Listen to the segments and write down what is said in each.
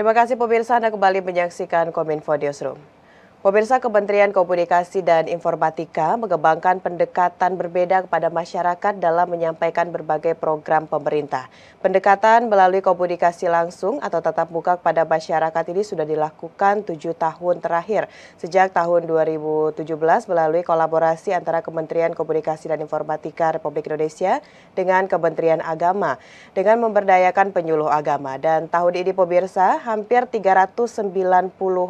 Terima kasih pemirsa Anda kembali menyaksikan Kominfo Newsroom. Pemirsa Kementerian Komunikasi dan Informatika mengembangkan pendekatan berbeda kepada masyarakat dalam menyampaikan berbagai program pemerintah. Pendekatan melalui komunikasi langsung atau tatap muka kepada masyarakat ini sudah dilakukan tujuh tahun terakhir. Sejak tahun 2017 melalui kolaborasi antara Kementerian Komunikasi dan Informatika Republik Indonesia dengan Kementerian Agama dengan memberdayakan penyuluh agama. Dan tahun ini pemirsa hampir 390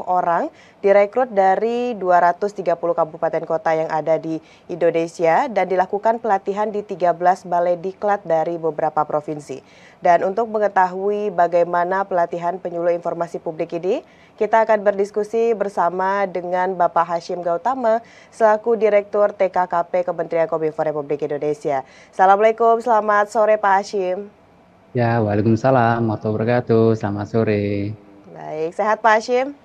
orang direkrut dari 230 kabupaten kota yang ada di Indonesia dan dilakukan pelatihan di 13 balai diklat dari beberapa provinsi. Dan untuk mengetahui bagaimana pelatihan penyuluh informasi publik ini, kita akan berdiskusi bersama dengan Bapak Hashim Gautama selaku Direktur TKKP Kementerian Kominfo Republik Indonesia. Assalamualaikum, selamat sore Pak Hashim. Ya, Waalaikumsalam warahmatullahi wabarakatuh. Selamat sore. Baik, sehat Pak Hashim?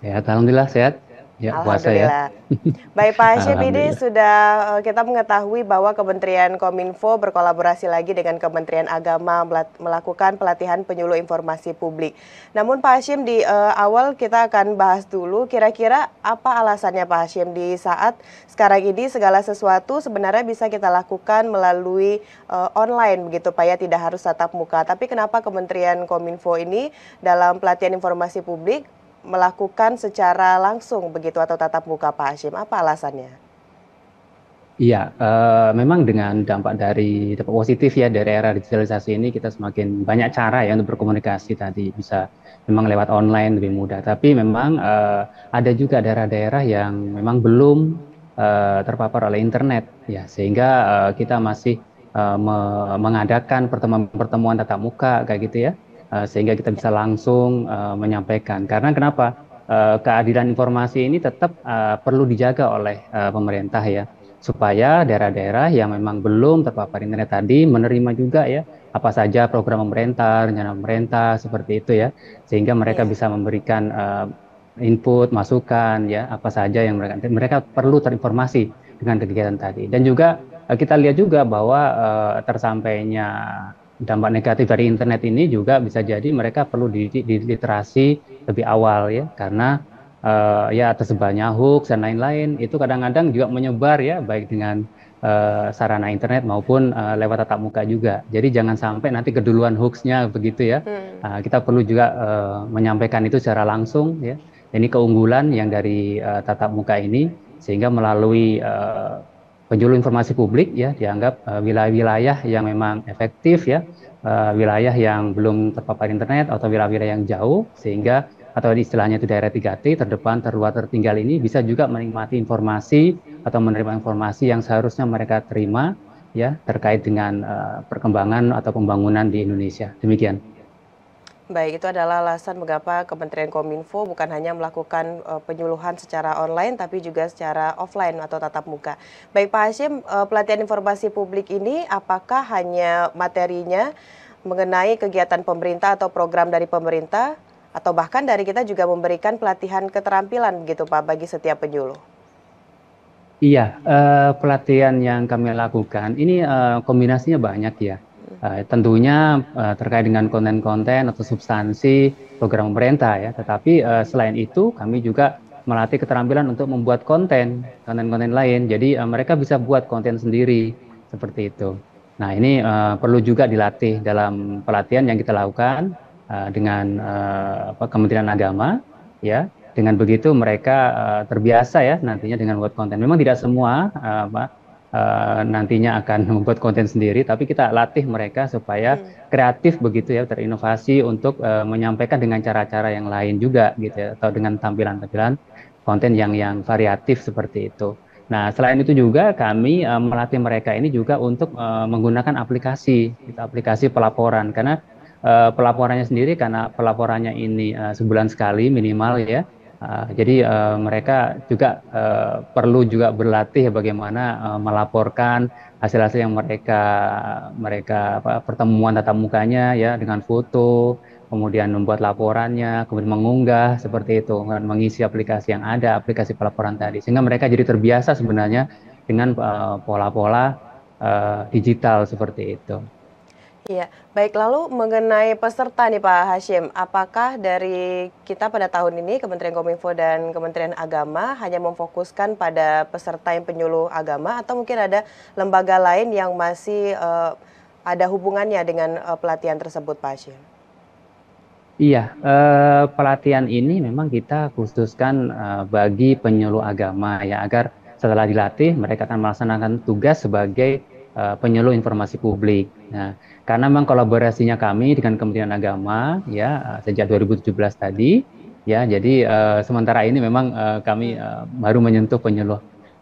Sehat, alhamdulillah sehat. Ya, puasa ya. Baik Pak Hashim, ini sudah eh, kita mengetahui bahwa Kementerian Kominfo berkolaborasi lagi dengan Kementerian Agama melakukan pelatihan penyuluh informasi publik. Namun Pak Hashim, di uh, awal kita akan bahas dulu kira-kira apa alasannya Pak Hashim, di saat sekarang ini segala sesuatu sebenarnya bisa kita lakukan melalui uh, online begitu Pak ya tidak harus tatap muka. Tapi kenapa Kementerian Kominfo ini dalam pelatihan informasi publik melakukan secara langsung begitu atau tatap muka Pak Hashim. Apa alasannya? Iya, uh, memang dengan dampak dari dampak positif ya dari era digitalisasi ini kita semakin banyak cara ya untuk berkomunikasi tadi bisa memang lewat online lebih mudah. Tapi memang uh, ada juga daerah-daerah yang memang belum uh, terpapar oleh internet ya sehingga uh, kita masih uh, me mengadakan pertemuan-pertemuan tatap muka kayak gitu ya Eh, sehingga kita bisa langsung uh, menyampaikan. Karena kenapa? Uh, keadilan informasi ini tetap uh, perlu dijaga oleh uh, pemerintah ya supaya daerah-daerah yang memang belum terpapar internet tadi menerima juga ya apa saja program pemerintah, rencana pemerintah seperti itu ya sehingga mereka iya. bisa memberikan uh, input, masukan ya apa saja yang mereka mereka perlu terinformasi dengan kegiatan tadi. Dan juga kita lihat juga bahwa uh, tersampainya dampak negatif dari internet ini juga bisa jadi mereka perlu dididik di literasi lebih awal ya karena uh, ya tersebarnya hoax dan lain-lain itu kadang-kadang juga menyebar ya baik dengan uh, sarana internet maupun uh, lewat tatap muka juga jadi jangan sampai nanti keduluan hoaxnya begitu ya hmm. uh, kita perlu juga uh, menyampaikan itu secara langsung ya ini keunggulan yang dari uh, tatap muka ini sehingga melalui uh, penjuru informasi publik ya dianggap eh, wilayah-wilayah yang memang efektif ya eh, wilayah yang belum terpapar internet atau wilayah-wilayah yang jauh sehingga atau istilahnya itu daerah 3T terdepan, terluar, tertinggal ini bisa juga menikmati informasi atau menerima informasi yang seharusnya mereka terima ya terkait dengan uh, perkembangan atau pembangunan di Indonesia. Demikian. Baik, itu adalah alasan mengapa Kementerian Kominfo bukan hanya melakukan eh, penyuluhan secara online, tapi juga secara offline atau tatap muka. Baik, Pak Hashim, eh, pelatihan informasi publik ini apakah hanya materinya mengenai kegiatan pemerintah atau program dari pemerintah, atau bahkan dari kita juga memberikan pelatihan keterampilan gitu Pak bagi setiap penyuluh? Iya, eh, pelatihan yang kami lakukan ini kombinasinya banyak ya Uh, tentunya uh, terkait dengan konten-konten atau substansi program pemerintah ya. Tetapi uh, selain itu kami juga melatih keterampilan untuk membuat konten, konten-konten lain. Jadi uh, mereka bisa buat konten sendiri seperti itu. Nah ini uh, perlu juga dilatih dalam pelatihan yang kita lakukan uh, dengan uh, Kementerian Agama, ya. Dengan begitu mereka uh, terbiasa ya nantinya dengan buat konten. Memang tidak semua uh, uh, nantinya akan membuat konten sendiri, tapi kita latih mereka supaya hmm. kreatif begitu ya, terinovasi untuk uh, menyampaikan dengan cara-cara yang lain juga gitu ya, atau dengan tampilan-tampilan konten yang yang variatif seperti itu. Nah, selain itu juga kami uh, melatih mereka ini juga untuk uh, menggunakan aplikasi, gitu, aplikasi pelaporan karena uh, pelaporannya sendiri karena pelaporannya ini uh, sebulan sekali minimal ya. Uh, jadi uh, mereka juga uh, perlu juga berlatih bagaimana uh, melaporkan hasil-hasil yang mereka mereka apa, pertemuan tatap mukanya ya dengan foto, kemudian membuat laporannya, kemudian mengunggah seperti itu, kemudian mengisi aplikasi yang ada, aplikasi pelaporan tadi, sehingga mereka jadi terbiasa sebenarnya dengan pola-pola uh, uh, digital seperti itu. Iya, baik. Lalu mengenai peserta nih Pak Hashim, apakah dari kita pada tahun ini Kementerian Kominfo dan Kementerian Agama hanya memfokuskan pada peserta yang penyuluh agama atau mungkin ada lembaga lain yang masih uh, ada hubungannya dengan uh, pelatihan tersebut Pak Hashim? Iya, eh, pelatihan ini memang kita khususkan eh, bagi penyuluh agama ya agar setelah dilatih mereka akan melaksanakan tugas sebagai eh, penyuluh informasi publik. Nah, karena memang kolaborasinya kami dengan Kementerian Agama ya eh, sejak 2017 tadi ya jadi uh, sementara ini memang uh, kami uh, baru menyentuh penyuluh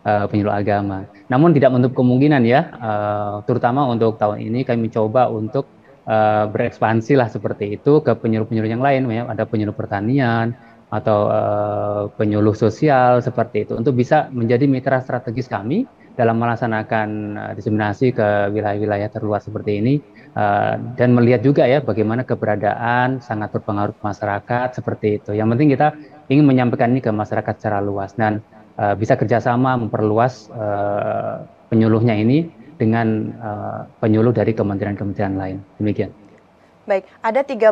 uh, penyuluh agama. Namun tidak menutup kemungkinan ya uh, terutama untuk tahun ini kami coba untuk uh, berekspansi lah seperti itu ke penyuluh-penyuluh yang lain ya ada penyuluh pertanian atau uh, penyuluh sosial seperti itu untuk bisa menjadi mitra strategis kami dalam melaksanakan uh, diseminasi ke wilayah-wilayah terluar seperti ini Eh, dan melihat juga ya bagaimana keberadaan sangat berpengaruh ke masyarakat seperti itu. Yang penting kita ingin menyampaikan ini ke masyarakat secara luas dan uh, bisa kerjasama memperluas uh, penyuluhnya ini dengan uh, penyuluh dari kementerian-kementerian lain. Demikian. Baik, ada 13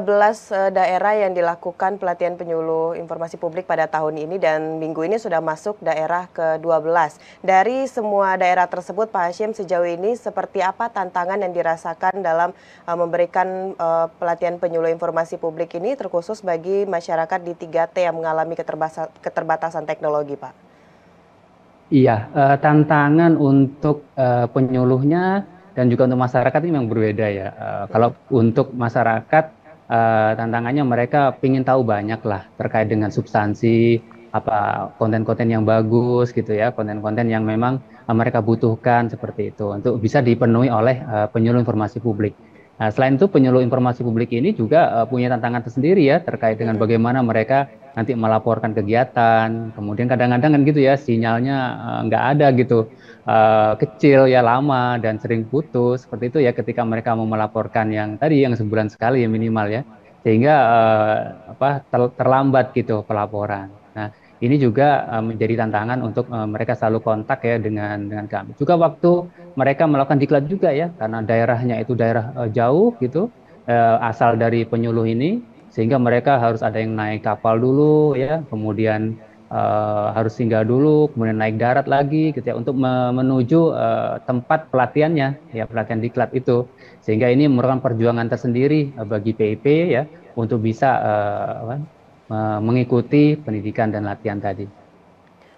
eh, daerah yang dilakukan pelatihan penyuluh informasi publik pada tahun ini dan minggu ini sudah masuk daerah ke-12. Dari semua daerah tersebut, Pak Hashim sejauh ini seperti apa tantangan yang dirasakan dalam eh, memberikan eh, pelatihan penyuluh informasi publik ini terkhusus bagi masyarakat di 3T yang mengalami keterbatasan teknologi, Pak? Iya, tantangan untuk penyuluhnya dan juga untuk masyarakat ini memang berbeda ya. Uh, kalau untuk masyarakat uh, tantangannya mereka ingin tahu banyak lah terkait dengan substansi apa konten-konten yang bagus gitu ya, konten-konten yang memang uh, mereka butuhkan seperti itu untuk bisa dipenuhi oleh uh, penyuluh informasi publik. Nah, selain itu penyuluh informasi publik ini juga uh, punya tantangan tersendiri ya terkait dengan bagaimana mereka nanti melaporkan kegiatan, kemudian kadang-kadang kan gitu ya sinyalnya eh, nggak uh, ada gitu, uh, kecil ya lama dan sering putus seperti itu ya ketika mereka mau melaporkan yang tadi yang sebulan sekali ya minimal ya, sehingga uh, apa ter terlambat gitu pelaporan. Nah ini juga uh, menjadi tantangan untuk uh, mereka selalu kontak ya dengan dengan kami. Juga waktu mereka melakukan diklat juga ya karena daerahnya itu daerah uh, jauh gitu, uh, asal dari penyuluh ini sehingga mereka harus ada yang naik kapal dulu ya kemudian uh, harus singgah dulu kemudian naik darat lagi gitu ya untuk menuju uh, tempat pelatihannya ya pelatihan diklat itu sehingga ini merupakan perjuangan tersendiri eh, bagi PIP ya untuk bisa uh, mengikuti pendidikan dan latihan tadi.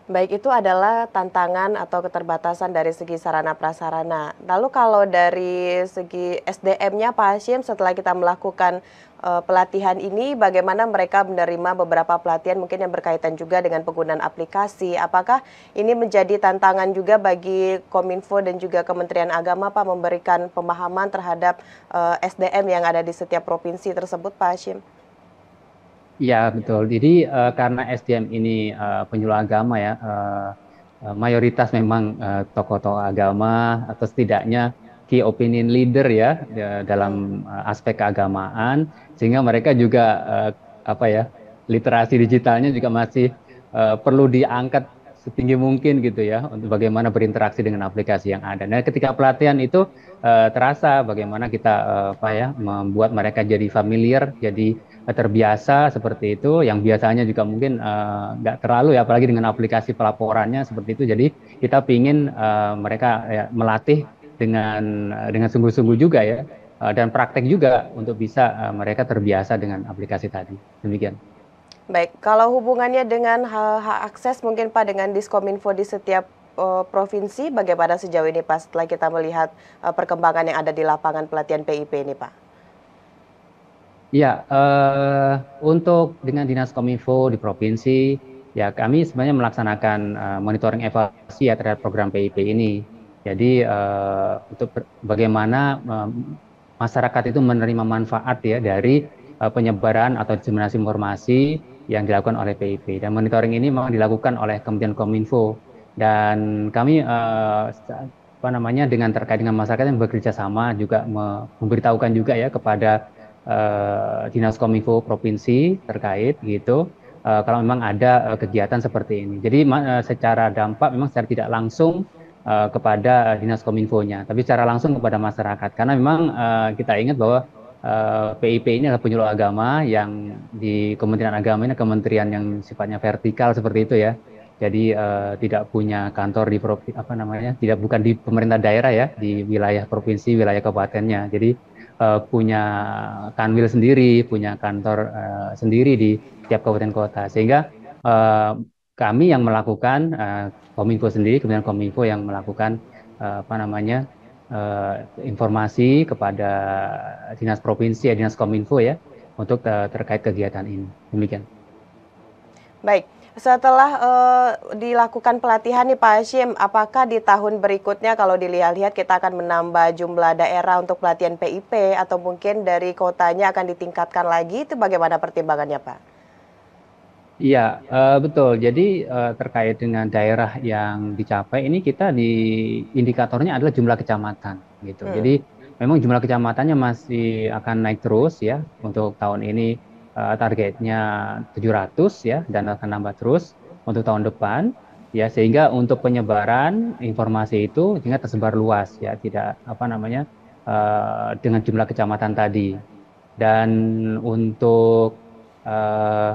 Baik itu adalah tantangan atau keterbatasan dari segi sarana prasarana. Lalu kalau dari segi SDM-nya Pak Hashim setelah kita melakukan Eh, pelatihan ini bagaimana mereka menerima beberapa pelatihan mungkin yang berkaitan juga dengan penggunaan aplikasi. Apakah ini menjadi tantangan juga bagi Kominfo dan juga Kementerian Agama Pak memberikan pemahaman terhadap uh, eh, SDM yang ada di setiap provinsi tersebut Pak Hashim? Ya betul. Jadi uh, karena SDM ini uh, penyuluh agama ya, uh, mayoritas memang uh, tokoh -tokoh agama atau setidaknya key opinion leader ya, ya dalam eh, aspek keagamaan sehingga mereka juga eh, apa ya literasi digitalnya juga masih eh, perlu diangkat setinggi mungkin gitu ya untuk bagaimana berinteraksi dengan aplikasi yang ada. Nah, ketika pelatihan itu terasa bagaimana kita apa ya membuat mereka jadi familiar, jadi terbiasa seperti itu. Yang biasanya juga mungkin nggak uh, terlalu ya, apalagi dengan aplikasi pelaporannya seperti itu. Jadi kita ingin uh, mereka ya, melatih dengan eh, dengan sungguh-sungguh juga ya eh, dan praktek juga untuk bisa eh, mereka terbiasa dengan aplikasi tadi. Demikian. Baik, kalau hubungannya dengan hak, hak akses mungkin Pak dengan diskominfo di setiap uh, provinsi bagaimana sejauh ini Pak setelah kita melihat uh, perkembangan yang ada di lapangan pelatihan PIP ini Pak? Ya, uh, untuk dengan Dinas Kominfo di provinsi, ya kami sebenarnya melaksanakan uh, monitoring evaluasi ya terhadap program PIP ini jadi uh, untuk bagaimana uh, masyarakat itu menerima manfaat ya dari uh, penyebaran atau diseminasi informasi yang dilakukan oleh PIP dan monitoring ini memang dilakukan oleh Kementerian Kominfo dan kami uh, apa namanya dengan terkait dengan masyarakat yang bekerja sama juga memberitahukan juga ya kepada uh, dinas kominfo provinsi terkait gitu uh, kalau memang ada uh, kegiatan seperti ini jadi uh, secara dampak memang secara tidak langsung Eh, kepada dinas kominfo-nya, tapi secara langsung kepada masyarakat. Karena memang uh, kita ingat bahwa uh, eh, PIP ini adalah penyuluh agama yang di Kementerian Agama ini kementerian yang sifatnya vertikal seperti itu ya. Jadi uh, tidak punya kantor di apa namanya, tidak bukan di pemerintah daerah ya, di wilayah provinsi, wilayah kabupatennya. Jadi uh, punya kanwil sendiri, punya kantor uh, sendiri di tiap kabupaten kota. Sehingga uh, kami yang melakukan uh, kominfo sendiri kemudian kominfo yang melakukan uh, apa namanya uh, informasi kepada dinas provinsi ya dinas kominfo ya untuk uh, terkait kegiatan ini demikian baik setelah uh, dilakukan pelatihan nih Pak Hashim, apakah di tahun berikutnya kalau dilihat-lihat kita akan menambah jumlah daerah untuk pelatihan PIP atau mungkin dari kotanya akan ditingkatkan lagi? Itu bagaimana pertimbangannya Pak? Iya, uh, betul. Jadi uh, terkait dengan daerah yang dicapai ini kita di indikatornya adalah jumlah kecamatan gitu. Hmm. Jadi memang jumlah kecamatannya masih akan naik terus ya untuk tahun ini uh, targetnya 700 ya dan akan nambah terus untuk tahun depan ya sehingga untuk penyebaran informasi itu sehingga tersebar luas ya tidak apa namanya uh, dengan jumlah kecamatan tadi. Dan untuk uh,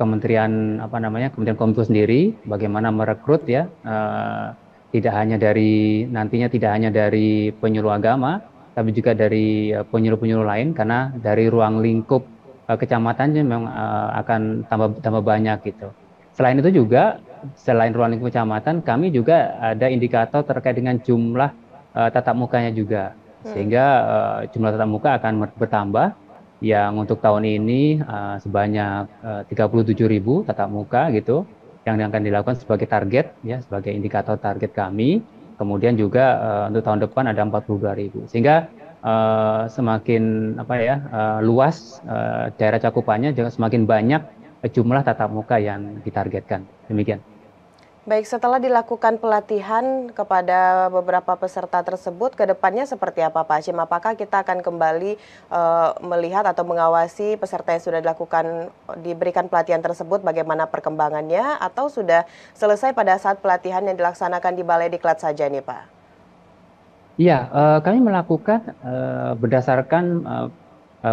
Kementerian apa namanya Kementerian Kominfo sendiri bagaimana merekrut ya uh, tidak hanya dari nantinya tidak hanya dari penyuluh agama tapi juga dari uh, penyuluh-penyuluh lain karena dari ruang lingkup uh, kecamatannya memang uh, akan tambah tambah banyak gitu. Selain itu juga selain ruang lingkup kecamatan kami juga ada indikator terkait dengan jumlah uh, tatap mukanya juga hmm. sehingga uh, jumlah tatap muka akan bertambah yang untuk tahun ini uh, sebanyak eh, uh, 37 ribu tatap muka gitu yang akan dilakukan sebagai target ya sebagai indikator target kami kemudian juga uh, untuk tahun depan ada 42 ribu sehingga uh, semakin apa ya uh, luas uh, daerah cakupannya juga semakin banyak jumlah tatap muka yang ditargetkan demikian. Baik, setelah dilakukan pelatihan kepada beberapa peserta tersebut, ke depannya seperti apa Pak Hashim? Apakah kita akan kembali e, melihat atau mengawasi peserta yang sudah dilakukan, diberikan pelatihan tersebut, bagaimana perkembangannya, atau sudah selesai pada saat pelatihan yang dilaksanakan di Balai Diklat saja nih Pak? Iya, e, kami melakukan e, berdasarkan e,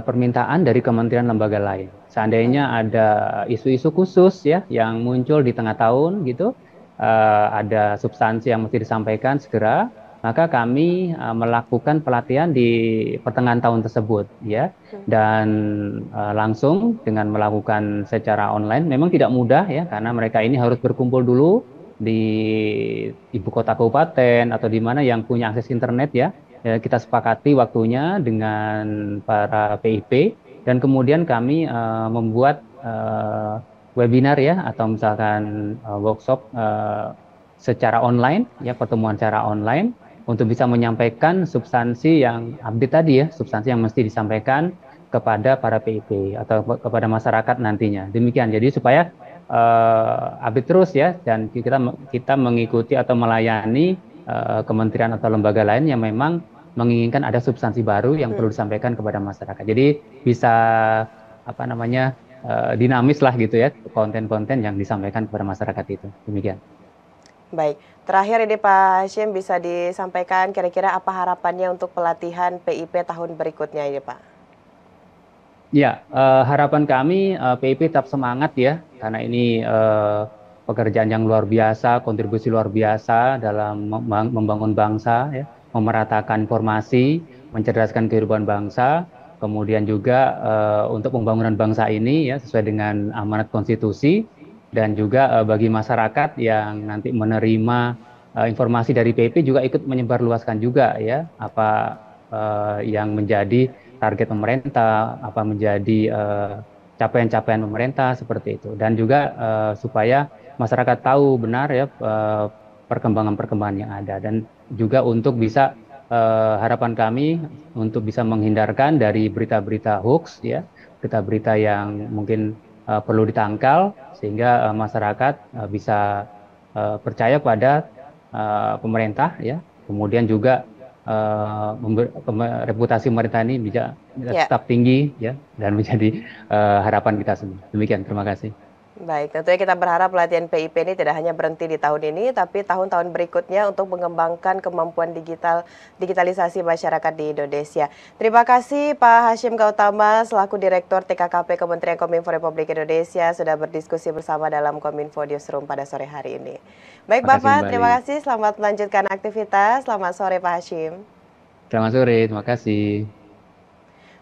permintaan dari kementerian lembaga lain. Seandainya ada isu-isu khusus ya yang muncul di tengah tahun gitu, uh, ada substansi yang mesti disampaikan segera, maka kami uh, melakukan pelatihan di pertengahan tahun tersebut ya hmm. dan uh, langsung dengan melakukan secara online memang tidak mudah ya karena mereka ini harus berkumpul dulu di ibu kota kabupaten atau di mana yang punya akses internet ya. ya kita sepakati waktunya dengan para PIP dan kemudian kami uh, membuat uh, webinar ya atau misalkan uh, workshop uh, secara online ya pertemuan secara online untuk bisa menyampaikan substansi yang update tadi ya substansi yang mesti disampaikan kepada para PIP atau kepada masyarakat nantinya demikian jadi supaya uh, update terus ya dan kita kita mengikuti atau melayani uh, kementerian atau lembaga lain yang memang menginginkan ada substansi baru yang perlu disampaikan kepada masyarakat. Jadi bisa apa namanya Eh, dinamis lah gitu ya konten-konten yang disampaikan kepada masyarakat itu demikian. Baik, terakhir ini Pak Hashim bisa disampaikan kira-kira apa harapannya untuk pelatihan PIP tahun berikutnya ini Pak? Ya, uh, harapan kami uh, eh, PIP tetap semangat ya, karena ini uh, pekerjaan yang luar biasa, kontribusi luar biasa dalam membangun bangsa, ya, memeratakan informasi, mencerdaskan kehidupan bangsa, kemudian juga uh, untuk pembangunan bangsa ini ya sesuai dengan amanat konstitusi dan juga uh, bagi masyarakat yang nanti menerima uh, informasi dari PP juga ikut menyebarluaskan juga ya apa uh, yang menjadi target pemerintah apa menjadi capaian capaian-capaian pemerintah seperti itu dan juga uh, supaya masyarakat tahu benar ya perkembangan-perkembangan yang ada dan juga untuk bisa eh, harapan kami untuk bisa menghindarkan dari berita-berita hoax ya, berita-berita yang mungkin eh, perlu ditangkal sehingga eh, masyarakat eh, bisa eh, percaya pada eh, pemerintah ya. Kemudian juga eh, reputasi pemerintah ini bisa ya. tetap tinggi ya dan menjadi eh, harapan kita semua. Demikian, terima kasih. Baik, tentunya kita berharap pelatihan PIP ini tidak hanya berhenti di tahun ini, tapi tahun-tahun berikutnya untuk mengembangkan kemampuan digital digitalisasi masyarakat di Indonesia. Terima kasih Pak Hashim Gautama, selaku Direktur TKKP Kementerian Kominfo Republik Indonesia, sudah berdiskusi bersama dalam Kominfo Newsroom pada sore hari ini. Baik Bapak, terima terima kasih. Selamat melanjutkan aktivitas. Selamat sore Pak Hashim. Selamat sore, terima kasih.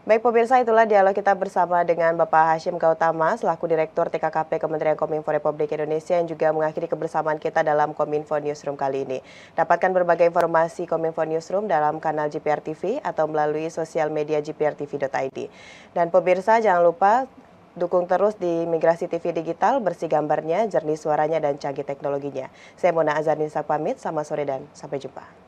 Baik pemirsa, itulah dialog kita bersama dengan Bapak Hashim Gautama selaku Direktur TKKP Kementerian Kominfo Republik Indonesia yang juga mengakhiri kebersamaan kita dalam Kominfo Newsroom kali ini. Dapatkan berbagai informasi Kominfo Newsroom dalam kanal GPR TV atau melalui sosial media gprtv.id. Dan pemirsa, jangan lupa dukung terus di Migrasi TV Digital bersih gambarnya, jernih suaranya, dan canggih teknologinya. Saya Mona Azanin Sapamit, pamit, selamat sore dan sampai jumpa.